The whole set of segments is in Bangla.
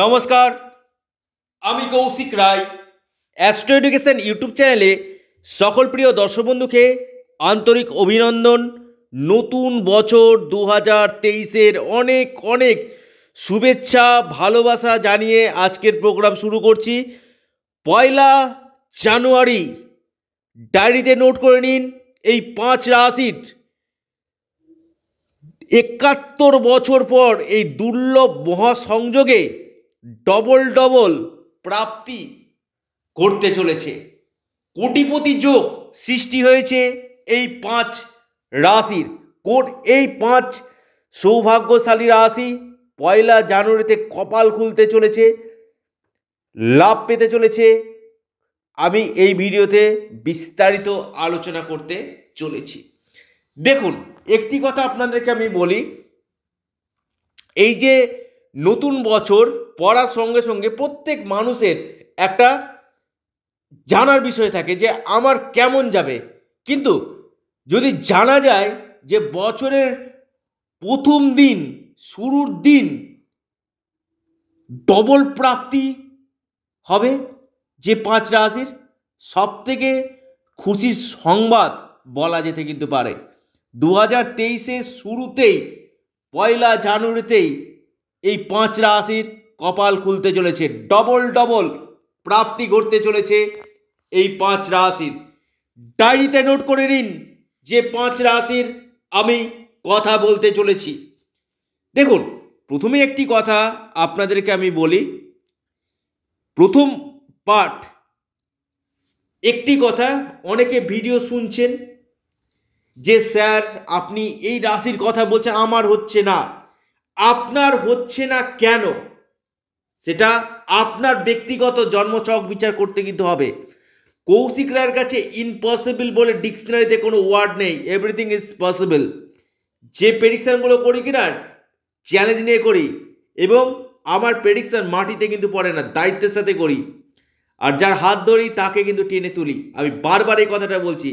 নমস্কার আমি Koushik Roy astro education YouTube চ্যানেলে সকল প্রিয় দর্শক বন্ধুকে আন্তরিক অভিনন্দন নতুন বছর দু হাজার তেইশের অনেক অনেক শুভেচ্ছা ভালোবাসা জানিয়ে আজকের প্রোগ্রাম শুরু করছি পয়লা জানুয়ারি ডায়েরিতে নোট করে নিন এই পাঁচ রাশির একাত্তর বছর পর এই দুর্লভ মহাসংযোগে ডবল ডবল প্রাপ্তি করতে চলেছে কোটিপতি যোগ সৃষ্টি হয়েছে এই পাঁচ রাশির কোট এই পাঁচ সৌভাগ্যশালী রাশি পয়লা জানুয়ারিতে কপাল খুলতে চলেছে লাভ পেতে চলেছে আমি এই ভিডিওতে বিস্তারিত আলোচনা করতে চলেছি দেখুন একটি কথা আপনাদেরকে আমি বলি এই যে নতুন বছর পড়ার সঙ্গে সঙ্গে প্রত্যেক মানুষের একটা জানার বিষয় থাকে যে আমার কেমন যাবে কিন্তু যদি জানা যায় যে বছরের প্রথম দিন শুরুর দিন ডবল প্রাপ্তি হবে যে পাঁচ রাশির সব থেকে খুশির সংবাদ বলা যেতে কিন্তু পারে দু হাজার তেইশের শুরুতেই পয়লা জানুয়ারিতেই এই পাঁচ রাশির কপাল খুলতে চলেছে ডবল ডবল প্রাপ্তি ঘটতে চলেছে এই পাঁচ রাশির ডায়েরিতে নোট করে নিন যে পাঁচ রাশির আমি কথা বলতে চলেছি দেখুন প্রথমে একটি কথা আপনাদেরকে আমি বলি প্রথম পাঠ একটি কথা অনেকে ভিডিও শুনছেন যে স্যার আপনি এই রাশির কথা বলছেন আমার হচ্ছে না আপনার হচ্ছে না কেন সেটা আপনার ব্যক্তিগত জন্মচক বিচার করতে কিন্তু হবে কৌশিক রায়ের কাছে ইম্পসিবল বলে ডিকশনারিতে কোনো ওয়ার্ড নেই এভরিথিং ইজ পসিবল যে প্রেডিকশানগুলো করি কি না চ্যালেঞ্জ নিয়ে করি এবং আমার প্রেডিকশান মাটিতে কিন্তু পড়ে না দায়িত্বের সাথে করি আর যার হাত ধরি তাকে কিন্তু টেনে তুলি আমি বারবার এই কথাটা বলছি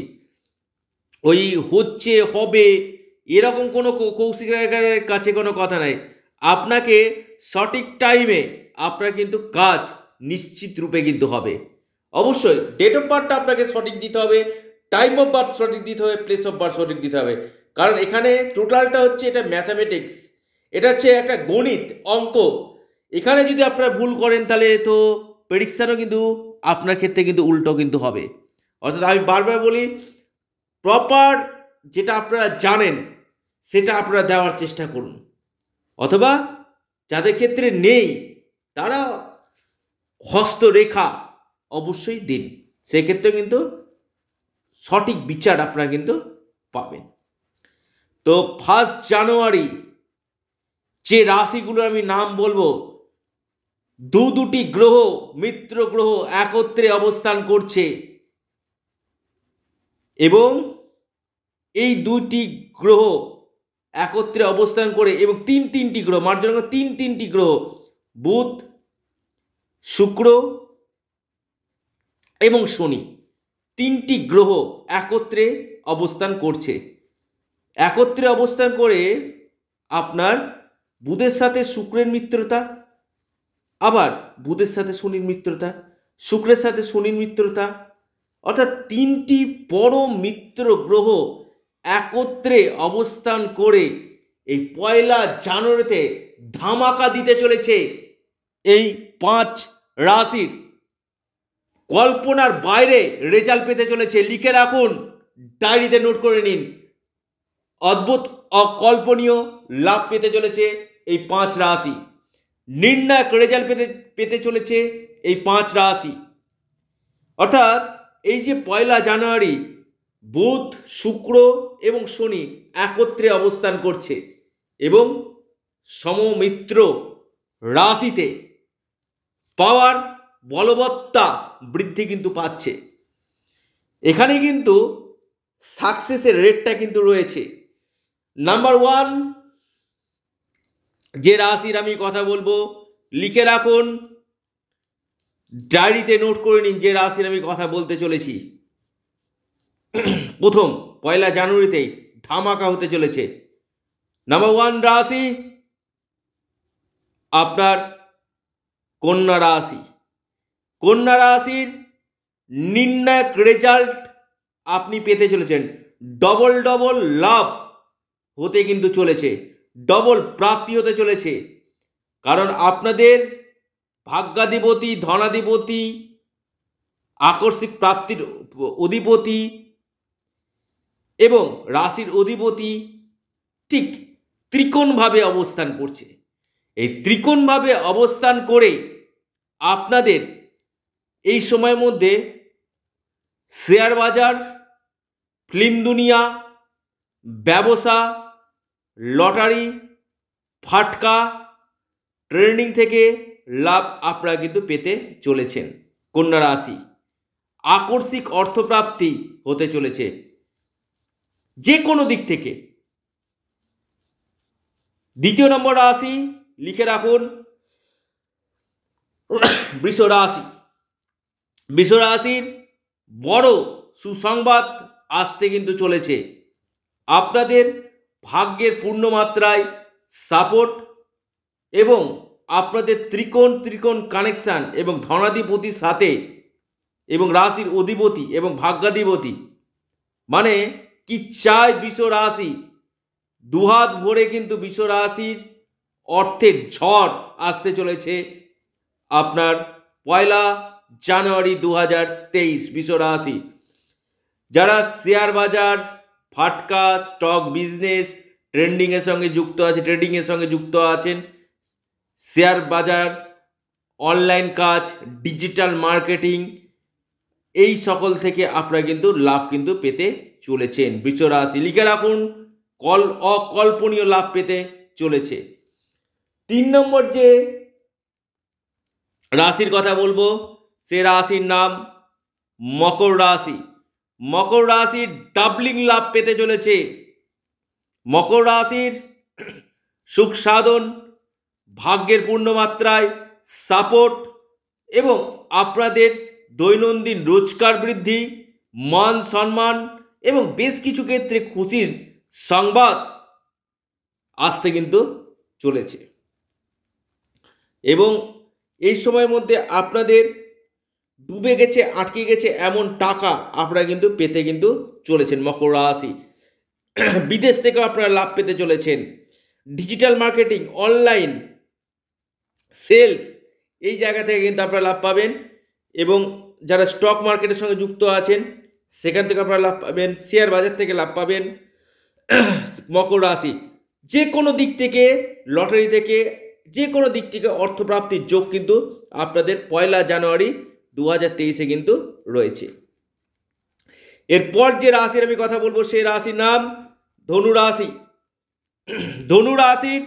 ওই হচ্ছে হবে এরকম কোনো কৌশিক রায়ের কাছে কোনো কথা নাই আপনাকে সঠিক টাইমে আপনার কিন্তু কাজ নিশ্চিত রূপে কিন্তু হবে অবশ্যই ডেট অফ বার্থটা আপনাকে সঠিক দিতে হবে টাইম অফ বার্থ সঠিক দিতে হবে প্লেস অফ বার্থ সঠিক দিতে হবে কারণ এখানে টোটালটা হচ্ছে এটা ম্যাথামেটিক্স এটা হচ্ছে একটা গণিত অঙ্ক এখানে যদি আপনারা ভুল করেন তাহলে তো প্রেডিকশানও কিন্তু আপনার ক্ষেত্রে কিন্তু উল্টো কিন্তু হবে অর্থাৎ আমি বারবার বলি প্রপার যেটা আপনারা জানেন সেটা আপনারা দেওয়ার চেষ্টা করুন অথবা যাদের ক্ষেত্রে নেই তারা হস্তরেখা অবশ্যই দিন সেক্ষেত্রে কিন্তু সঠিক বিচার আপনারা কিন্তু পাবেন তো ফার্স্ট জানুয়ারি যে রাশিগুলোর আমি নাম বলবো দু দুটি গ্রহ মিত্র গ্রহ একত্রে অবস্থান করছে এবং এই দুটি গ্রহ একত্রে অবস্থান করে এবং তিন তিনটি গ্রহ মার্জন তিন তিনটি গ্রহ বুধ শুক্র এবং শনি তিনটি গ্রহ একত্রে অবস্থান করছে একত্রে অবস্থান করে আপনার বুধের সাথে শুক্রের মিত্রতা আবার বুধের সাথে শনির মিত্রতা শুক্রের সাথে শনির মিত্রতা অর্থাৎ তিনটি বড় মিত্র গ্রহ একত্রে অবস্থান করে এই পয়লা জানুয়ারিতে ধামাকা দিতে চলেছে এই পাঁচ রাশির কল্পনার বাইরে রেজাল্ট পেতে চলেছে লিখে রাখুন ডায়েরিতে নোট করে নিন অদ্ভুত অকল্পনীয় লাভ পেতে চলেছে এই পাঁচ রাশি নির্ণায়ক রেজাল্ট পেতে পেতে চলেছে এই পাঁচ রাশি অর্থাৎ এই যে পয়লা জানুয়ারি বুধ শুক্র এবং শনি একত্রে অবস্থান করছে এবং সমমিত্র রাশিতে পাওয়ার বলবত্তা বৃদ্ধি কিন্তু পাচ্ছে এখানে কিন্তু সাকসেসের রেটটা কিন্তু রয়েছে নাম্বার ওয়ান যে রাশির আমি কথা বলবো লিখে রাখুন ডায়েরিতে নোট করে নিন যে রাশির আমি কথা বলতে চলেছি প্রথম পয়লা জানুয়ারিতেই ধামাকা হতে চলেছে নাম্বার ওয়ান রাশি আপনার কন্যা রাশি কন্যা রাশির নির্ণায়ক রেজাল্ট আপনি পেতে চলেছেন ডবল ডবল লাভ হতে কিন্তু চলেছে ডবল প্রাপ্তি হতে চলেছে কারণ আপনাদের ভাগ্যাধিপতি ধনাধিপতি আকস্মিক প্রাপ্তির অধিপতি এবং রাশির অধিপতি ঠিক ত্রিকোণভাবে অবস্থান করছে এই ত্রিকোণভাবে অবস্থান করে আপনাদের এই সময়ের মধ্যে শেয়ার বাজার ফিল্ম দুনিয়া ব্যবসা লটারি ফাটকা ট্রেনিং থেকে লাভ আপনারা কিন্তু পেতে চলেছেন কন্যা রাশি আকস্মিক অর্থপ্রাপ্তি হতে চলেছে যে কোনো দিক থেকে দ্বিতীয় নম্বর রাশি লিখে রাখুন বৃষ রাশি বৃষ রাশির বড় সুসংবাদ আসতে কিন্তু চলেছে আপনাদের ভাগ্যের পূর্ণ মাত্রায় সাপোর্ট এবং আপনাদের ত্রিকোণ ত্রিকোণ কানেকশান এবং ধনাধিপতির সাথে এবং রাশির অধিপতি এবং ভাগ্যাধিপতি মানে কি চায় বিশ্ব রাশি দুহাত ভরে কিন্তু বিশ্ব রাশির অর্থের ঝড় আসতে চলেছে আপনার পয়লা জানুয়ারি দু হাজার তেইশ বিশ্ব রাশি যারা শেয়ার বাজার ফাটকা স্টক বিজনেস ট্রেন্ডিংয়ের সঙ্গে যুক্ত আছে ট্রেডিংয়ের সঙ্গে যুক্ত আছেন শেয়ার বাজার অনলাইন কাজ ডিজিটাল মার্কেটিং এই সকল থেকে আপনারা কিন্তু লাভ কিন্তু পেতে চলেছেন বৃশ্চ রাশি লিখে রাখুন কল অকল্পনীয় লাভ পেতে চলেছে তিন নম্বর যে রাশির কথা বলবো সে রাশির নাম মকর রাশি মকর রাশির ডাবলিং লাভ পেতে চলেছে মকর রাশির সুখ সাধন ভাগ্যের পূর্ণ মাত্রায় সাপোর্ট এবং আপনাদের দৈনন্দিন রোজগার বৃদ্ধি মান সম্মান এবং বেশ কিছু ক্ষেত্রে খুশির সংবাদ আসতে কিন্তু চলেছে এবং এই সময়ের মধ্যে আপনাদের ডুবে গেছে আটকে গেছে এমন টাকা আপনারা কিন্তু পেতে কিন্তু চলেছেন মকর রাশি বিদেশ থেকেও আপনারা লাভ পেতে চলেছেন ডিজিটাল মার্কেটিং অনলাইন সেলস এই জায়গা থেকে কিন্তু আপনারা লাভ পাবেন এবং যারা স্টক মার্কেটের সঙ্গে যুক্ত আছেন সেখান থেকে আপনারা লাভ পাবেন শেয়ার বাজার থেকে লাভ পাবেন মকর রাশি যে কোনো দিক থেকে লটারি থেকে যে কোনো দিক থেকে অর্থপ্রাপ্তির যোগ কিন্তু আপনাদের পয়লা জানুয়ারি দু হাজার তেইশে কিন্তু রয়েছে এরপর যে রাশির আমি কথা বলবো সেই রাশির নাম ধনু রাশি ধনু রাশির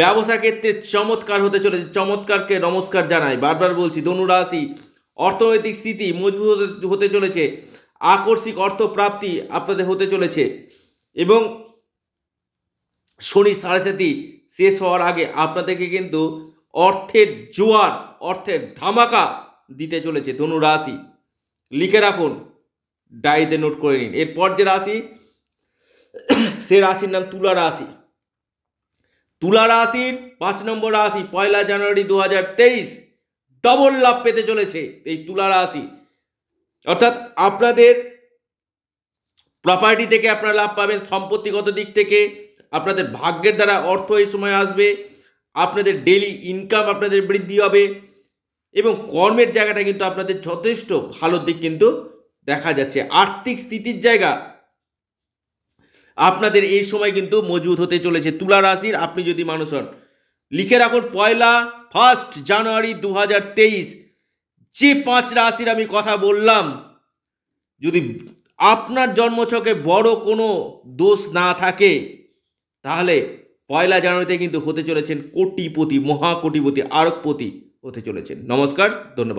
ব্যবসা ক্ষেত্রে চমৎকার হতে চলেছে চমৎকারকে নমস্কার জানাই বারবার বলছি ধনু রাশি অর্থনৈতিক স্থিতি মজবুত হতে চলেছে আকস্মিক অর্থপ্রাপ্তি আপনাদের হতে চলেছে এবং শনি সাড়ে সাতি শেষ হওয়ার আগে আপনাদেরকে কিন্তু অর্থের জোয়ার অর্থের ধামাকা দিতে চলেছে ধনু রাশি লিখে রাখুন ডায়েরিতে নোট করে নিন এরপর যে রাশি সে রাশির নাম তুলা রাশি তুলা রাশির পাঁচ নম্বর রাশি পয়লা জানুয়ারি দু হাজার তেইশ ডবল লাভ পেতে চলেছে এই তুলা রাশি অর্থাৎ আপনাদের প্রপার্টি থেকে আপনারা লাভ পাবেন সম্পত্তিগত দিক থেকে আপনাদের ভাগ্যের দ্বারা অর্থ এই সময় আসবে আপনাদের ডেলি ইনকাম আপনাদের বৃদ্ধি হবে এবং কর্মের জায়গাটা কিন্তু আপনাদের যথেষ্ট ভালো দিক কিন্তু দেখা যাচ্ছে আর্থিক স্থিতির জায়গা আপনাদের এই সময় কিন্তু মজবুত হতে চলেছে তুলা রাশির আপনি যদি মানুষ হন লিখে রাখুন পয়লা ফার্স্ট জানুয়ারি দু যে পাঁচ রাশির আমি কথা বললাম যদি আপনার জন্মছকে বড় কোনো দোষ না থাকে তাহলে পয়লা জানুয়ারিতে কিন্তু হতে চলেছেন কোটিপতি মহাকোটিপতি আরবপতি হতে চলেছেন নমস্কার ধন্যবাদ